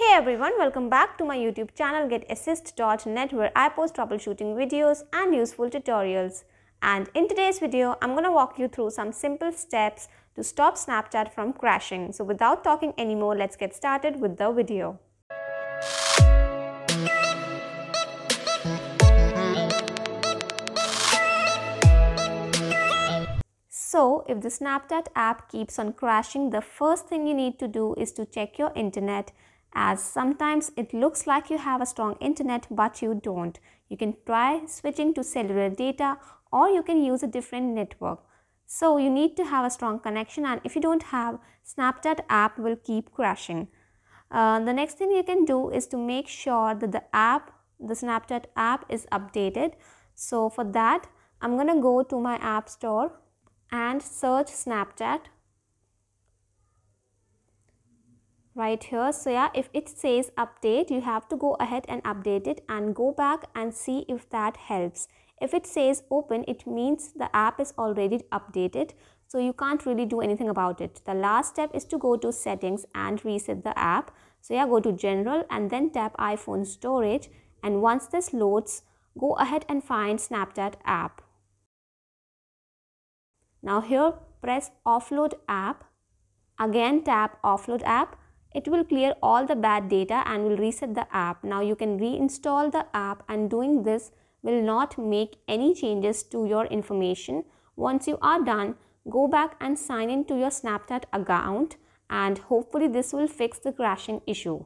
Hey everyone, welcome back to my YouTube channel getassist.net where I post troubleshooting videos and useful tutorials. And in today's video, I'm gonna walk you through some simple steps to stop Snapchat from crashing. So without talking anymore, let's get started with the video. So if the Snapchat app keeps on crashing, the first thing you need to do is to check your internet as sometimes it looks like you have a strong internet but you don't. You can try switching to cellular data or you can use a different network. So you need to have a strong connection and if you don't have, Snapchat app will keep crashing. Uh, the next thing you can do is to make sure that the app, the Snapchat app is updated. So for that, I'm going to go to my app store and search Snapchat right here so yeah if it says update you have to go ahead and update it and go back and see if that helps if it says open it means the app is already updated so you can't really do anything about it the last step is to go to settings and reset the app so yeah go to general and then tap iphone storage and once this loads go ahead and find snapchat app now here press offload app again tap offload app it will clear all the bad data and will reset the app. Now you can reinstall the app and doing this will not make any changes to your information. Once you are done, go back and sign in to your Snapchat account and hopefully this will fix the crashing issue.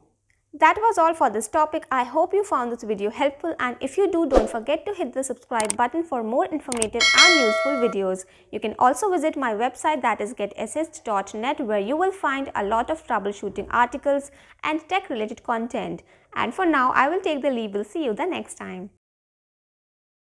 That was all for this topic. I hope you found this video helpful and if you do, don't forget to hit the subscribe button for more informative and useful videos. You can also visit my website that is getassist.net where you will find a lot of troubleshooting articles and tech related content. And for now, I will take the leave. We'll see you the next time.